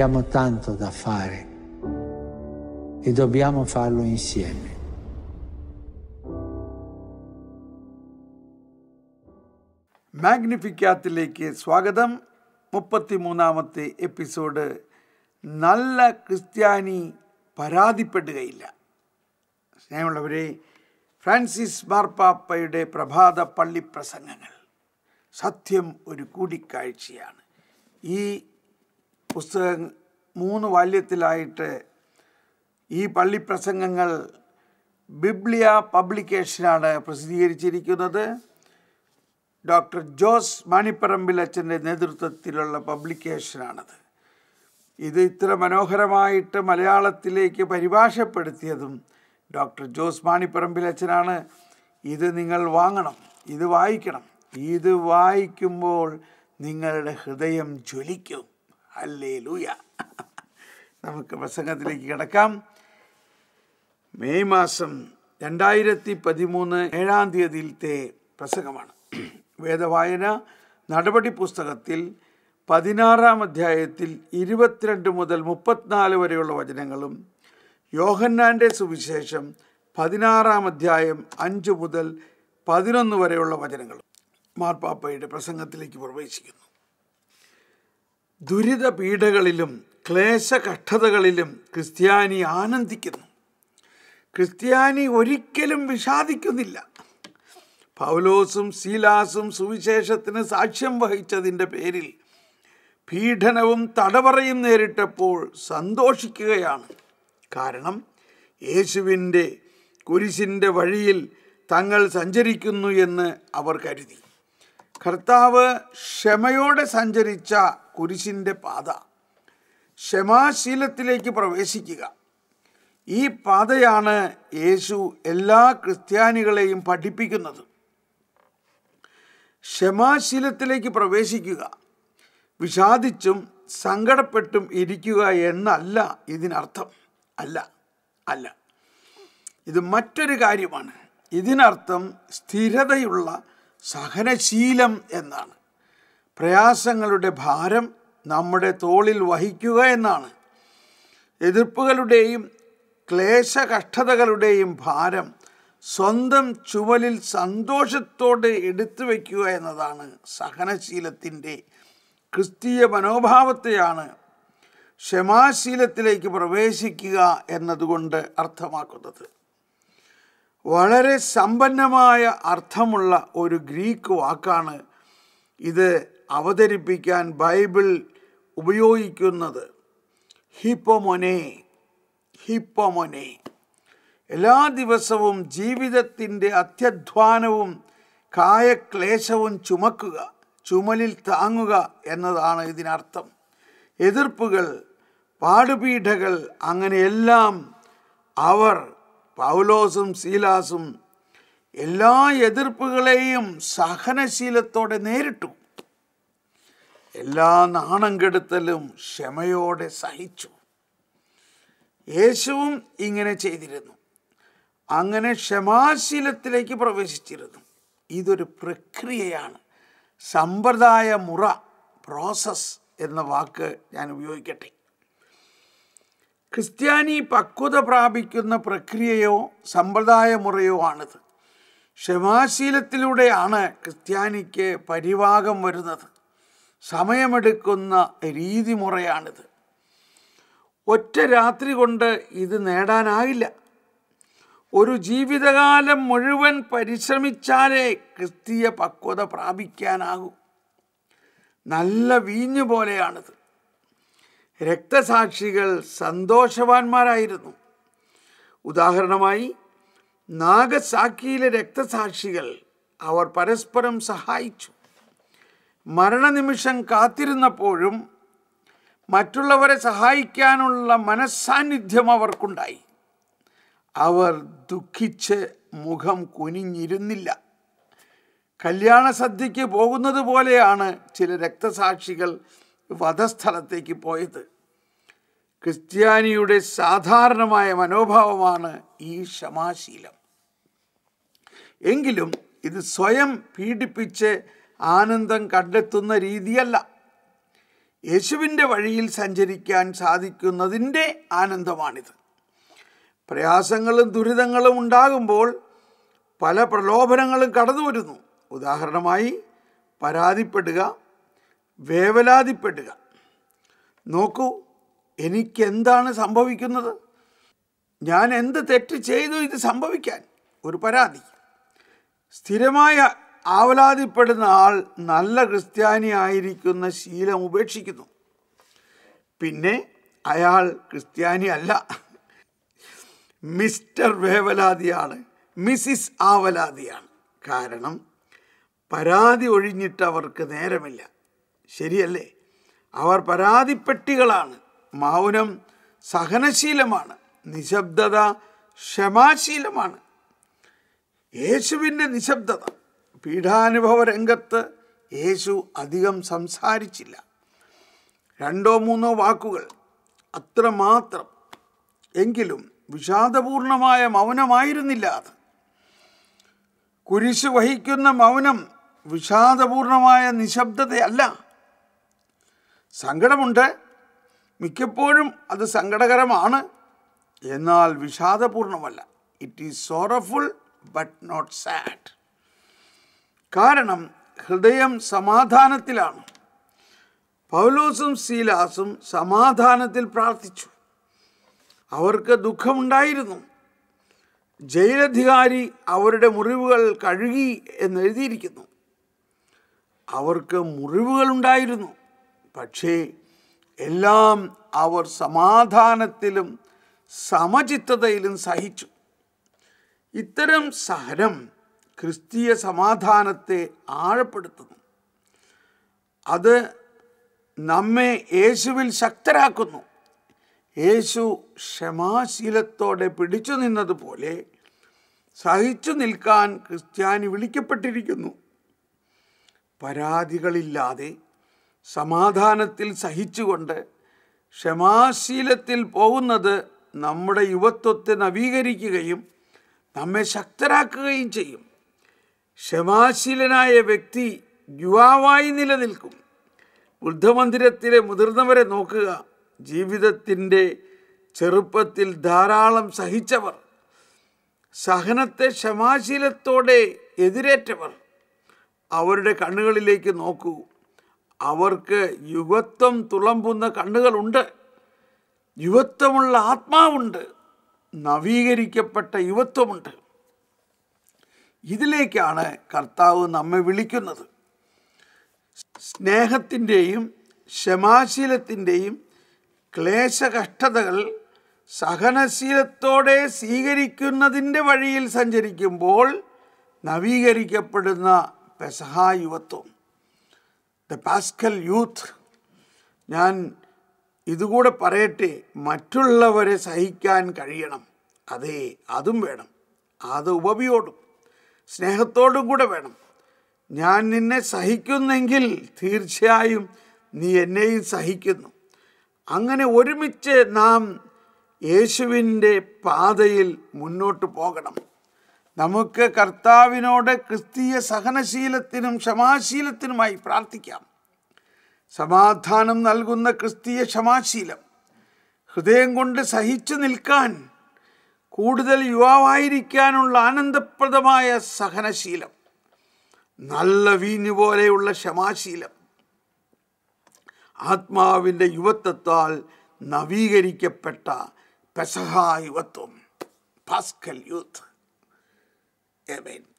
Abbiamo tanto da fare e dobbiamo farlo insieme. മാഗ്നിഫിക്കാത്തിലേക്ക് സ്വാഗതം മുപ്പത്തിമൂന്നാമത്തെ episode നല്ല ക്രിസ്ത്യാനി പരാതിപ്പെടുകയില്ല സ്നേഹമുള്ളവരെ ഫ്രാൻസിസ് മാർപ്പാപ്പയുടെ പ്രഭാത പള്ളി പ്രസംഗങ്ങൾ സത്യം ഒരു കൂടിക്കാഴ്ചയാണ് ഈ പുസ്തകം മൂന്ന് വാല്യത്തിലായിട്ട് ഈ പള്ളി പ്രസംഗങ്ങൾ ബിബ്ലിയ പബ്ലിക്കേഷനാണ് പ്രസിദ്ധീകരിച്ചിരിക്കുന്നത് ഡോക്ടർ ജോസ് മാണിപ്പറമ്പിൽ അച്ഛൻ്റെ നേതൃത്വത്തിലുള്ള പബ്ലിക്കേഷനാണത് ഇത് ഇത്ര മനോഹരമായിട്ട് മലയാളത്തിലേക്ക് പരിഭാഷപ്പെടുത്തിയതും ഡോക്ടർ ജോസ് മാണിപ്പറമ്പിൽ അച്ഛനാണ് ഇത് നിങ്ങൾ വാങ്ങണം ഇത് വായിക്കണം ഇത് വായിക്കുമ്പോൾ നിങ്ങളുടെ ഹൃദയം ജ്വലിക്കും അല്ലേ ലൂയ നമുക്ക് പ്രസംഗത്തിലേക്ക് കിടക്കാം മെയ് മാസം രണ്ടായിരത്തി പതിമൂന്ന് ഏഴാം തീയതിയിലത്തെ പ്രസംഗമാണ് വേദവായന നടപടി പുസ്തകത്തിൽ പതിനാറാം അധ്യായത്തിൽ ഇരുപത്തിരണ്ട് മുതൽ മുപ്പത്തിനാല് വരെയുള്ള വചനങ്ങളും യോഹന്നാൻ്റെ സുവിശേഷം പതിനാറാം അധ്യായം അഞ്ച് മുതൽ പതിനൊന്ന് വരെയുള്ള വചനങ്ങളും മാർപ്പാപ്പയുടെ പ്രസംഗത്തിലേക്ക് പ്രവേശിക്കുന്നു ദുരിത പീഡകളിലും ക്ലേശകഷ്ടതകളിലും ക്രിസ്ത്യാനി ആനന്ദിക്കുന്നു ക്രിസ്ത്യാനി ഒരിക്കലും വിഷാദിക്കുന്നില്ല പൗലോസും സീലാസും സുവിശേഷത്തിന് സാക്ഷ്യം വഹിച്ചതിൻ്റെ പേരിൽ പീഡനവും തടവറയും നേരിട്ടപ്പോൾ സന്തോഷിക്കുകയാണ് കാരണം യേശുവിൻ്റെ കുരിശിൻ്റെ വഴിയിൽ തങ്ങൾ സഞ്ചരിക്കുന്നു എന്ന് അവർ കരുതി കർത്താവ് ക്ഷമയോടെ സഞ്ചരിച്ച കുരിശിൻ്റെ പാത ക്ഷമാശീലത്തിലേക്ക് പ്രവേശിക്കുക ഈ പാതയാണ് യേശു എല്ലാ ക്രിസ്ത്യാനികളെയും പഠിപ്പിക്കുന്നത് ക്ഷമാശീലത്തിലേക്ക് പ്രവേശിക്കുക വിഷാദിച്ചും സങ്കടപ്പെട്ടും ഇരിക്കുക എന്നല്ല ഇതിനർത്ഥം അല്ല അല്ല ഇത് മറ്റൊരു കാര്യമാണ് ഇതിനർത്ഥം സ്ഥിരതയുള്ള സഹനശീലം എന്നാണ് പ്രയാസങ്ങളുടെ ഭാരം നമ്മുടെ തോളിൽ വഹിക്കുക എന്നാണ് എതിർപ്പുകളുടെയും ക്ലേശ കഷ്ടതകളുടെയും ഭാരം സ്വന്തം ചുവലിൽ സന്തോഷത്തോടെ എടുത്തു വയ്ക്കുക എന്നതാണ് സഹനശീലത്തിൻ്റെ ക്രിസ്തീയ മനോഭാവത്തെയാണ് ക്ഷമാശീലത്തിലേക്ക് പ്രവേശിക്കുക എന്നതുകൊണ്ട് അർത്ഥമാക്കുന്നത് വളരെ സമ്പന്നമായ അർത്ഥമുള്ള ഒരു ഗ്രീക്ക് വാക്കാണ് ഇത് അവതരിപ്പിക്കാൻ ബൈബിൾ ഉപയോഗിക്കുന്നത് ഹിപ്പോമൊനെ ഹിപ്പോമൊനെ എല്ലാ ദിവസവും ജീവിതത്തിൻ്റെ അത്യധ്വാനവും കായക്ലേശവും ചുമക്കുക ചുമലിൽ താങ്ങുക എന്നതാണ് ഇതിനർത്ഥം എതിർപ്പുകൾ പാടുപീഠകൾ അങ്ങനെയെല്ലാം അവർ പൗലോസും സീലാസും എല്ലാ എതിർപ്പുകളെയും സഹനശീലത്തോടെ നേരിട്ടു എല്ലാ നാണം കെടുത്തലും ക്ഷമയോടെ സഹിച്ചു യേശുവും ഇങ്ങനെ ചെയ്തിരുന്നു അങ്ങനെ ക്ഷമാശീലത്തിലേക്ക് പ്രവേശിച്ചിരുന്നു ഇതൊരു പ്രക്രിയയാണ് സമ്പ്രദായ മുറ പ്രോസസ് എന്ന വാക്ക് ഞാൻ ഉപയോഗിക്കട്ടെ ക്രിസ്ത്യാനി പക്വത പ്രാപിക്കുന്ന പ്രക്രിയയോ മുറയോ ആണിത് ക്ഷമാശീലത്തിലൂടെയാണ് ക്രിസ്ത്യാനിക്ക് പരിവാകം വരുന്നത് സമയമെടുക്കുന്ന മുറയാണിത് ഒറ്റ രാത്രി കൊണ്ട് ഇത് നേടാനാകില്ല ഒരു ജീവിതകാലം മുഴുവൻ പരിശ്രമിച്ചാലേ ക്രിസ്തീയ പക്വത പ്രാപിക്കാനാകൂ നല്ല വീഞ്ഞു പോലെയാണിത് രക്തസാക്ഷികൾ സന്തോഷവാന്മാരായിരുന്നു ഉദാഹരണമായി നാഗസാക്കിയിലെ രക്തസാക്ഷികൾ അവർ പരസ്പരം സഹായിച്ചു മരണനിമിഷം കാത്തിരുന്നപ്പോഴും മറ്റുള്ളവരെ സഹായിക്കാനുള്ള മനസ്സാന്നിധ്യം അവർക്കുണ്ടായി അവർ ദുഃഖിച്ച് മുഖം കുനിഞ്ഞിരുന്നില്ല കല്യാണ സദ്യയ്ക്ക് പോകുന്നത് പോലെയാണ് ചില രക്തസാക്ഷികൾ വധസ്ഥലത്തേക്ക് പോയത് ക്രിസ്ത്യാനിയുടെ സാധാരണമായ മനോഭാവമാണ് ഈ ക്ഷമാശീലം എങ്കിലും ഇത് സ്വയം പീഡിപ്പിച്ച് ആനന്ദം കണ്ടെത്തുന്ന രീതിയല്ല യേശുവിൻ്റെ വഴിയിൽ സഞ്ചരിക്കാൻ സാധിക്കുന്നതിൻ്റെ ആനന്ദമാണിത് പ്രയാസങ്ങളും ദുരിതങ്ങളും ഉണ്ടാകുമ്പോൾ പല പ്രലോഭനങ്ങളും കടന്നു വരുന്നു ഉദാഹരണമായി പരാതിപ്പെടുക വേവലാതിപ്പെടുക നോക്കൂ എനിക്കെന്താണ് സംഭവിക്കുന്നത് ഞാൻ എന്ത് തെറ്റ് ചെയ്തു ഇത് സംഭവിക്കാൻ ഒരു പരാതി സ്ഥിരമായ ആവലാതിപ്പെടുന്ന ആൾ നല്ല ക്രിസ്ത്യാനി ആയിരിക്കുന്ന ശീലം ഉപേക്ഷിക്കുന്നു പിന്നെ അയാൾ ക്രിസ്ത്യാനി അല്ല മിസ്റ്റർ വേവലാതിയാണ് മിസ്സിസ് ആവലാതിയാണ് കാരണം പരാതി ഒഴിഞ്ഞിട്ട് അവർക്ക് നേരമില്ല ശരിയല്ലേ അവർ പരാതിപ്പെട്ടികളാണ് മൗനം സഹനശീലമാണ് നിശബ്ദത ക്ഷമാശീലമാണ് യേശുവിൻ്റെ നിശബ്ദത പീഠാനുഭവ രംഗത്ത് യേശു അധികം സംസാരിച്ചില്ല രണ്ടോ മൂന്നോ വാക്കുകൾ അത്രമാത്രം എങ്കിലും വിഷാദപൂർണമായ മൗനമായിരുന്നില്ല അത് കുരിശ് വഹിക്കുന്ന മൗനം വിഷാദപൂർണമായ നിശബ്ദതയല്ല സങ്കടമുണ്ട് മിക്കപ്പോഴും അത് സങ്കടകരമാണ് എന്നാൽ വിഷാദപൂർണമല്ല it is sorrowful but not sad കാരണം ഹൃദയം സമാധാനത്തിലാണ് പൗലോസും സീലാസും സമാധാനത്തിൽ പ്രാർത്ഥിച്ചു അവർക്ക് ദുഃഖമുണ്ടായിരുന്നു ജയിലധികാരി അവരുടെ മുറിവുകൾ കഴുകി എന്നെഴുതിയിരിക്കുന്നു അവർക്ക് മുറിവുകളുണ്ടായിരുന്നു പക്ഷേ എല്ലാം അവർ സമാധാനത്തിലും സമചിത്തതയിലും സഹിച്ചു ഇത്തരം സഹനം ക്രിസ്തീയ സമാധാനത്തെ ആഴപ്പെടുത്തുന്നു അത് നമ്മെ യേശുവിൽ ശക്തരാക്കുന്നു യേശു ക്ഷമാശീലത്തോടെ പിടിച്ചു നിന്നതുപോലെ സഹിച്ചു നിൽക്കാൻ ക്രിസ്ത്യാനി വിളിക്കപ്പെട്ടിരിക്കുന്നു പരാതികളില്ലാതെ സമാധാനത്തിൽ സഹിച്ചുകൊണ്ട് ക്ഷമാശീലത്തിൽ പോകുന്നത് നമ്മുടെ യുവത്വത്തെ നവീകരിക്കുകയും നമ്മെ ശക്തരാക്കുകയും ചെയ്യും ക്ഷമാശീലനായ വ്യക്തി യുവാവായി നിലനിൽക്കും വൃദ്ധമന്ദിരത്തിലെ മുതിർന്നവരെ നോക്കുക ജീവിതത്തിൻ്റെ ചെറുപ്പത്തിൽ ധാരാളം സഹിച്ചവർ സഹനത്തെ ക്ഷമാശീലത്തോടെ എതിരേറ്റവർ അവരുടെ കണ്ണുകളിലേക്ക് നോക്കൂ അവർക്ക് യുവത്വം തുളമ്പുന്ന കണ്ണുകളുണ്ട് യുവത്വമുള്ള ആത്മാവുണ്ട് നവീകരിക്കപ്പെട്ട യുവത്വമുണ്ട് ഇതിലേക്കാണ് കർത്താവ് നമ്മെ വിളിക്കുന്നത് സ്നേഹത്തിൻ്റെയും ക്ഷമാശീലത്തിൻ്റെയും ക്ലേശകഷ്ടതകൾ സഹനശീലത്തോടെ സ്വീകരിക്കുന്നതിൻ്റെ വഴിയിൽ സഞ്ചരിക്കുമ്പോൾ നവീകരിക്കപ്പെടുന്ന പെസഹായുവത്വം യുവത്വം ദ പാസ്കൽ യൂത്ത് ഞാൻ ഇതുകൂടെ പറയട്ടെ മറ്റുള്ളവരെ സഹിക്കാൻ കഴിയണം അതെ അതും വേണം അത് ഉപവിയോടും സ്നേഹത്തോടും കൂടെ വേണം ഞാൻ നിന്നെ സഹിക്കുന്നെങ്കിൽ തീർച്ചയായും നീ എന്നെയും സഹിക്കുന്നു അങ്ങനെ ഒരുമിച്ച് നാം യേശുവിൻ്റെ പാതയിൽ മുന്നോട്ട് പോകണം നമുക്ക് കർത്താവിനോട് ക്രിസ്തീയ സഹനശീലത്തിനും ക്ഷമാശീലത്തിനുമായി പ്രാർത്ഥിക്കാം സമാധാനം നൽകുന്ന ക്രിസ്തീയ ക്ഷമാശീലം ഹൃദയം കൊണ്ട് സഹിച്ചു നിൽക്കാൻ കൂടുതൽ യുവാവായിരിക്കാനുള്ള ആനന്ദപ്രദമായ സഹനശീലം നല്ല വീഞ്ഞു പോലെയുള്ള ക്ഷമാശീലം ആത്മാവിൻ്റെ യുവത്വത്താൽ നവീകരിക്കപ്പെട്ട പെസഹായുവത്വം യുവത്വം പാസ്കൽ യൂത്ത്